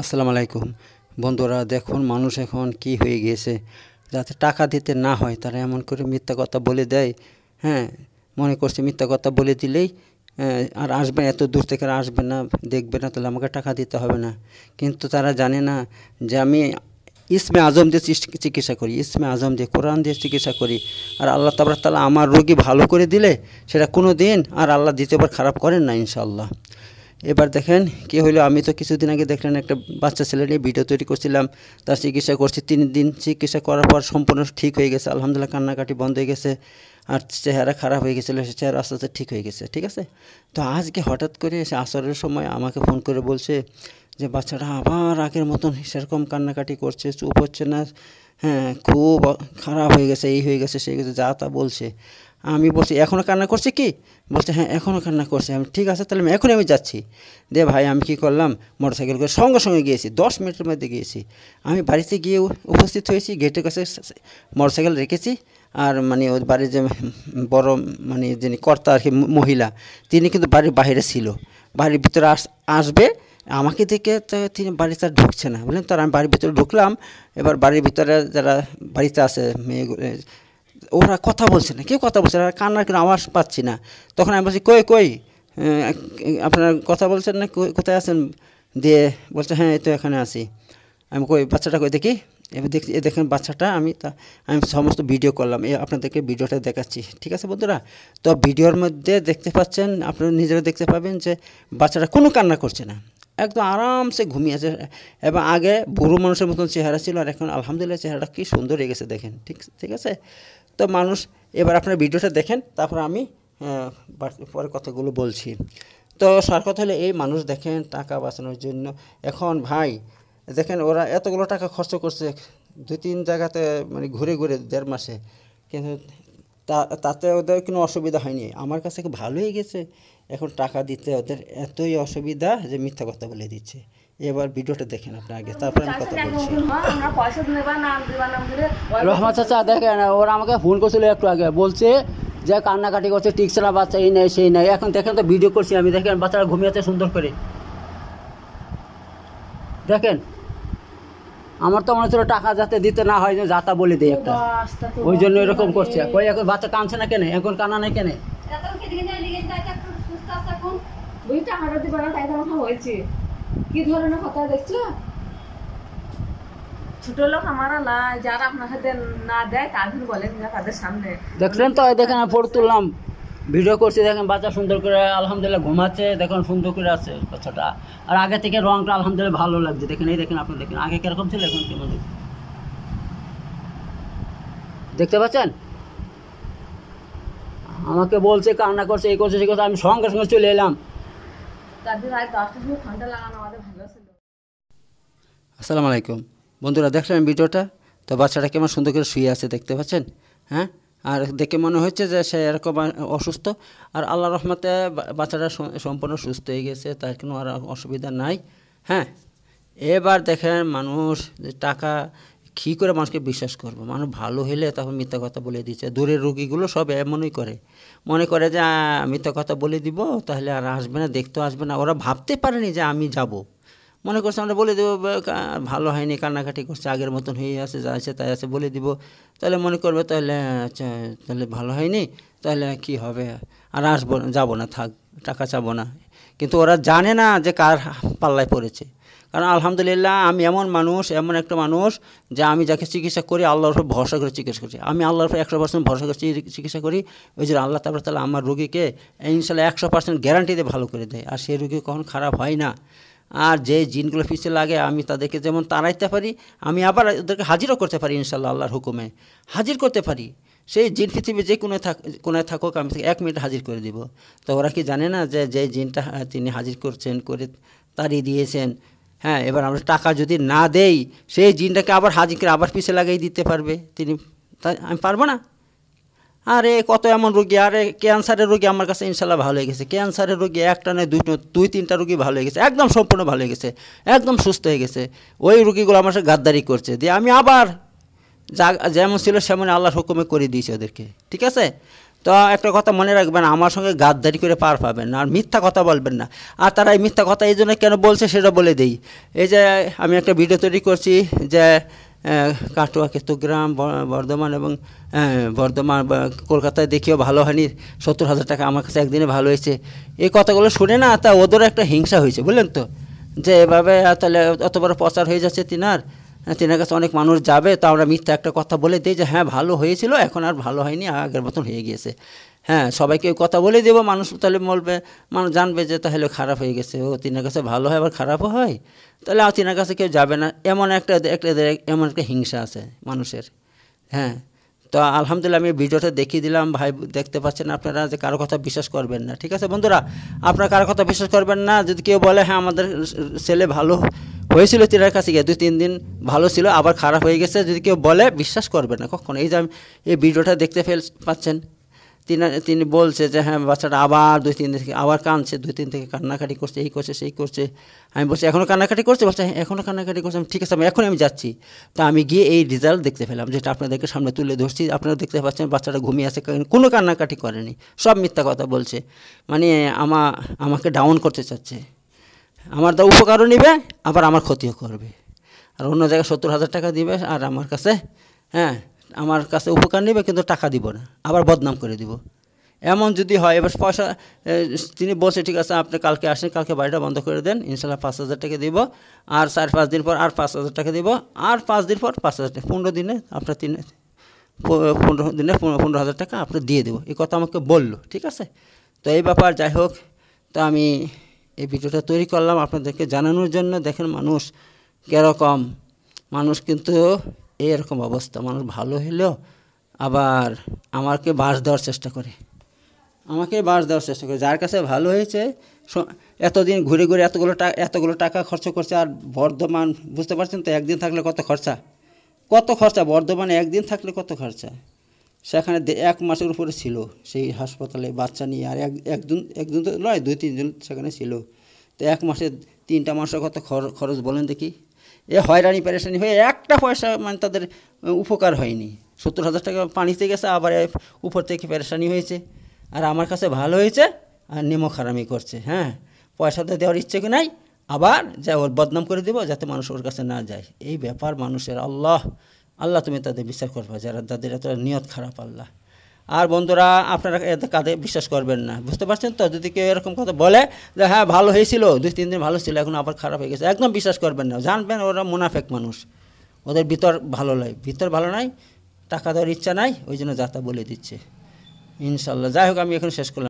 আসসালামু আলাইকুম বন্ধুরা দেখুন মানুষ এখন কি হয়ে গিয়েছে যাতে টাকা দিতে না হয় তারা এমন করে মিথ্যা কথা বলে দেয় হ্যাঁ মনে করছে মিথ্যা কথা বলে দিলেই আর আসবে এত দূর থেকে আসবে না দেখবে না তাহলে আমাকে টাকা দিতে হবে না কিন্তু তারা জানে না যে আমি ইসমে আজম দিয়ে চিকিৎসা করি ইসমে আজম দিয়ে কোরআন দিয়ে চিকিৎসা করি আর আল্লাহ তাবার তালা আমার রোগী ভালো করে দিলে সেটা কোনো দিন আর আল্লাহ দ্বিতীয়বার খারাপ করেন না ইনশাল্লাহ এবার দেখেন কি হলো আমি তো কিছুদিন আগে দেখলেন একটা বাচ্চা ছেলে নিয়ে ভিডিও তৈরি করছিলাম তার চিকিৎসা করছি তিন দিন চিকিৎসা করার পর সম্পূর্ণ ঠিক হয়ে গেছে আলহামদুলিল্লাহ কান্নাকাটি বন্ধ হয়ে গেছে আর চেহারা খারাপ হয়ে গেছিলো সে চেহারা আস্তে আস্তে ঠিক হয়ে গেছে ঠিক আছে তো আজকে হঠাৎ করে এসে আসরের সময় আমাকে ফোন করে বলছে যে বাচ্চাটা আবার আগের মতন সেরকম কান্নাকাটি করছে চুপ হচ্ছে না হ্যাঁ খুব খারাপ হয়ে গেছে এই হয়ে গেছে সেই গেছে যা তা বলছে আমি বলছি এখনও কান্না করছে কি বলছে হ্যাঁ এখনও কান্না করছে আমি ঠিক আছে তাহলে আমি এখনই আমি যাচ্ছি দে ভাই আমি কি করলাম মোটর সাইকেল করে সঙ্গে সঙ্গে গিয়েছি দশ মিনিটের মধ্যে গিয়েছি আমি বাড়িতে গিয়ে উপস্থিত হয়েছি গেটের কাছে মোটর সাইকেল রেখেছি আর মানে ওর বাড়ির যে বড় মানে যিনি কর্তা আর কি মহিলা তিনি কিন্তু বাড়ির বাইরে ছিল বাড়ির ভিতরে আস আসবে আমাকে দেখে তিনি বাড়িতে আর ঢুকছে না বুঝলেন তার আমি বাড়ির ভিতরে ঢুকলাম এবার বাড়ির ভিতরে যারা বাড়িতে আছে মেয়ে ওরা কথা বলছে না কেউ কথা বলছে না কান্নার কিন্তু আওয়াজ পাচ্ছি না তখন আমি বলছি কই কই আপনার কথা বলছেন না কোথায় আছেন দিয়ে বলছে হ্যাঁ এই তো এখানে আসি আমি কই বাচ্চাটা কই দেখি এবার দেখছি এ দেখেন বাচ্চাটা আমি তা আমি সমস্ত ভিডিও করলাম এ আপনাদেরকে ভিডিওটা দেখাচ্ছি ঠিক আছে বন্ধুরা তো ভিডিওর মধ্যে দেখতে পাচ্ছেন আপনারা নিজেরা দেখতে পাবেন যে বাচ্চাটা কোনো কান্না করছে না একদম আরামসে ঘুমিয়ে আছে এবং আগে বুড়ো মানুষের মতন চেহারা ছিল আর এখন আলহামদুলিল্লাহ চেহারাটা কী সুন্দর হয়ে গেছে দেখেন ঠিক ঠিক আছে তো মানুষ এবার আপনার ভিডিওটা দেখেন তারপর আমি পরে কথাগুলো বলছি তো সার কথা হলে এই মানুষ দেখেন টাকা বাঁচানোর জন্য এখন ভাই দেখেন ওরা এতগুলো টাকা খরচ করছে দুই তিন জায়গাতে মানে ঘুরে ঘুরে দেড় মাসে কিন্তু তাতে ওদের কোনো অসুবিধা হয়নি আমার কাছে ভালোই গেছে এখন টাকা দিতে ওদের এতই অসুবিধা যে মিথ্যা কথা বলে দিচ্ছে এবার ভিডিওটা দেখেন আপনি আগে তারপরে আমি কথা বলছি রহমান চাচা দেখেন ওরা আমাকে ফোন করছিল একটু আগে বলছে যে কান্নাকাটি করছে টিকছে না বাচ্চা এই নেই সেই নেই এখন দেখেন তো ভিডিও করছি আমি দেখেন বাচ্চারা ঘুমিয়েছে সুন্দর করে দেখেন আমার তো মনে হচ্ছিল টাকা যাতে দিতে না হয় যে যাতা বলে দিই একটা ওই জন্য এরকম করছে কই এখন বাচ্চা কানছে না কেনে এখন কানা নাই কেনে ওইটা হারাতে না তাই হয়েছে কি ধরনের দেখছো ছোট লোক আমারা যারা না দেয় বলেন তাদের সামনে দেখলেন তো দেখেন ফটো তুললাম ভিডিও দেখেন বাচ্চা সুন্দর করে ঘুমাচ্ছে সুন্দর করে আছে আর আগে থেকে ভালো লাগছে দেখেন আপনি দেখেন আগে ছিল দেখতে পাচ্ছেন আমাকে বলছে কান্না করছে এই করছে সে করছে আমি সঙ্গে সঙ্গে চলে এলাম আসসালামু আলাইকুম বন্ধুরা দেখলেন ভিডিওটা তো বাচ্চাটা কেমন সুন্দর করে শুয়ে আছে দেখতে পাচ্ছেন হ্যাঁ আর দেখে মনে হচ্ছে যে সে এরকম অসুস্থ আর আল্লাহ রহমতে বাচ্চাটা সম্পূর্ণ সুস্থ হয়ে গেছে তার কোনো আর অসুবিধা নাই হ্যাঁ এবার দেখেন মানুষ টাকা কী করে মানুষকে বিশ্বাস করব মানুষ ভালো হলে তখন মিথ্যা কথা বলে দিচ্ছে দূরের রুগীগুলো সব এমনই করে মনে করে যে মিথ্যা কথা বলে দিব তাহলে আর আসবে না দেখতেও আসবে না ওরা ভাবতে পারেনি যে আমি যাব মনে করছে আমরা বলে দেবো ভালো হয়নি কান্নাকাটি করছে আগের মতন হয়ে আছে যা আছে তাই আছে বলে দিব তাহলে মনে করবে তাহলে আচ্ছা, তাহলে ভালো হয়নি তাহলে কি হবে আর আসবো যাবো না থাক টাকা চাবো না কিন্তু ওরা জানে না যে কার পাল্লায় পড়েছে কারণ আলহামদুলিল্লাহ আমি এমন মানুষ এমন একটা মানুষ যে আমি যাকে চিকিৎসা করি আল্লাহর উপর ভরসা করে চিকিৎসা করি আমি আল্লাহর উপর একশো পার্সেন্ট ভরসা করে চিকিৎসা করি ওই জন্য আল্লাহ তারপরে তাহলে আমার রুগীকে ইনশাল্লাহ একশো পার্সেন্ট গ্যারান্টিতে ভালো করে দেয় আর সেই রুগী কখন খারাপ হয় না আর যে জিনগুলো পিছিয়ে লাগে আমি তাদেরকে যেমন তাড়াইতে পারি আমি আবার ওদেরকে হাজিরও করতে পারি ইনশাল্লাহ আল্লাহর হুকুমে হাজির করতে পারি সেই জিন পৃথিবী যে কোনো থাক কোনায় থাকুক আমি এক মিনিট হাজির করে দিব তো ওরা কি জানে না যে যে জিনটা তিনি হাজির করছেন করে তাড়িয়ে দিয়েছেন হ্যাঁ এবার আমরা টাকা যদি না দেই সেই জিনটাকে আবার হাজির করে আবার পিছিয়ে লাগিয়ে দিতে পারবে তিনি আমি পারবো না আরে কত এমন রোগী আরে ক্যান্সারের রোগী আমার কাছে ইনশাল্লাহ ভালো হয়ে গেছে ক্যান্সারের রোগী একটা নয় দুটো দুই তিনটা রোগী ভালো হয়ে গেছে একদম সম্পূর্ণ ভালো হয়ে গেছে একদম সুস্থ হয়ে গেছে ওই রুগীগুলো আমার সাথে গাদ্দারি করছে দিয়ে আমি আবার যা যেমন ছিল সেমন আল্লাহর হুকুমে করে দিয়েছে ওদেরকে ঠিক আছে তো একটা কথা মনে রাখবেন আমার সঙ্গে গাদ্দারি করে পার পাবেন না আর মিথ্যা কথা বলবেন না আর তারা এই মিথ্যা কথা এই জন্য কেন বলছে সেটা বলে দিই এই যে আমি একটা ভিডিও তৈরি করছি যে কাটোয়া কেতুগ্রাম বর্ধমান এবং বর্ধমান কলকাতায় দেখিও ভালো হয়নি সত্তর হাজার টাকা আমার কাছে একদিনে ভালো হয়েছে এই কথাগুলো শুনে না তা ওদেরও একটা হিংসা হয়েছে বুঝলেন তো যে এভাবে তাহলে অত বড় প্রচার হয়ে যাচ্ছে তিনার হ্যাঁ, তেনার কাছে অনেক মানুষ যাবে তা আমরা মিথ্যা একটা কথা বলে দিই যে হ্যাঁ ভালো হয়েছিল এখন আর ভালো হয়নি আগের মতন হয়ে গিয়েছে হ্যাঁ সবাইকে ওই কথা বলে দেবো মানুষ তাহলে বলবে মানুষ জানবে যে তাহলে খারাপ হয়ে গেছে ও তিনার কাছে ভালো হয় আবার খারাপও হয় তাহলে আর তিনার কাছে কেউ যাবে না এমন একটা একটা এমন একটা হিংসা আছে মানুষের হ্যাঁ তো আলহামদুলিল্লাহ আমি ভিডিওটা দেখিয়ে দিলাম ভাই দেখতে পাচ্ছেন আপনারা যে কারো কথা বিশ্বাস করবেন না ঠিক আছে বন্ধুরা আপনারা কারো কথা বিশ্বাস করবেন না যদি কেউ বলে হ্যাঁ আমাদের ছেলে ভালো হয়েছিল তিনার কাছে গিয়ে দুই তিন দিন ভালো ছিল আবার খারাপ হয়ে গেছে যদি কেউ বলে বিশ্বাস করবেন না কখন এই যে এই ভিডিওটা দেখতে ফেল পাচ্ছেন তিনি বলছে যে হ্যাঁ বাচ্চাটা আবার দুই তিন থেকে আবার কাঁদছে দুই তিন থেকে কান্নাকাটি করছে এই করছে সেই করছে আমি বলছি এখনও কান্নাকাটি করছে হ্যাঁ এখনও কান্নাকাটি করছে আমি ঠিক আছে আমি এখন আমি যাচ্ছি তো আমি গিয়ে এই রেজাল্ট দেখতে পেলাম যেটা আপনাদেরকে সামনে তুলে ধরছি আপনারা দেখতে পাচ্ছেন বাচ্চাটা ঘুমিয়ে আছে কোনো কান্নাকাটি করেনি সব মিথ্যা কথা বলছে মানে আমা আমাকে ডাউন করতে চাচ্ছে আমার তা উপকারও নেবে আবার আমার ক্ষতিও করবে আর অন্য জায়গায় সত্তর হাজার টাকা দিবে আর আমার কাছে হ্যাঁ আমার কাছে উপকার নেবে কিন্তু টাকা দিব না আবার বদনাম করে দিব এমন যদি হয় এবার পয়সা তিনি বসে ঠিক আছে আপনি কালকে আসেন কালকে বাড়িটা বন্ধ করে দেন ইনশাল্লাহ পাঁচ হাজার টাকা দিব আর চার পাঁচ দিন পর আর পাঁচ হাজার টাকা দিব আর পাঁচ দিন পর পাঁচ হাজার টাকা পনেরো দিনে আপনার তিন পনেরো দিনে পনেরো হাজার টাকা আপনি দিয়ে দেবো এই কথা আমাকে বললো ঠিক আছে তো এই ব্যাপার যাই হোক তো আমি এই ভিডিওটা তৈরি করলাম আপনাদেরকে জানানোর জন্য দেখেন মানুষ কীরকম মানুষ কিন্তু এরকম অবস্থা মানুষ ভালো হলেও আবার আমাকে বাস দেওয়ার চেষ্টা করে আমাকে বাস দেওয়ার চেষ্টা করে যার কাছে ভালো হয়েছে এতদিন ঘুরে ঘুরে এতগুলো টাকা এতগুলো টাকা খরচ করছে আর বর্ধমান বুঝতে পারছেন তো একদিন থাকলে কত খরচা কত খরচা বর্ধমানে একদিন থাকলে কত খরচা সেখানে এক মাসের উপরে ছিল সেই হাসপাতালে বাচ্চা নিয়ে আর এক একজন একজন তো নয় দুই তিনজন সেখানে ছিল তো এক মাসে তিনটা মাসের কত খরচ বলেন দেখি এ হয়রানি পেরেশানি হয়ে একটা পয়সা মানে তাদের উপকার হয়নি সত্তর হাজার টাকা পানিতে গেছে আবার উপর থেকে পেরেশানি হয়েছে আর আমার কাছে ভালো হয়েছে আর নিমো খারামি করছে হ্যাঁ পয়সা তো দেওয়ার ইচ্ছে কি নাই আবার যা ওর বদনাম করে দেবো যাতে মানুষ ওর কাছে না যায় এই ব্যাপার মানুষের আল্লাহ আল্লাহ তুমি তাদের বিচার করবা যারা তাদের এত নিয়ত খারাপ আল্লাহ আর বন্ধুরা আপনারা এদের কাঁধে বিশ্বাস করবেন না বুঝতে পারছেন তো যদি কেউ এরকম কথা বলে যে হ্যাঁ ভালো হয়েছিল দুই তিন দিন ভালো ছিল এখন আবার খারাপ হয়ে গেছে একদম বিশ্বাস করবেন না জানবেন ওরা মুনাফেক মানুষ ওদের ভিতর ভালো নয় ভিতর ভালো নাই টাকা দেওয়ার ইচ্ছা নাই ওই জন্য যাতা বলে দিচ্ছে ইনশাল্লাহ যাই হোক আমি এখন শেষ করলাম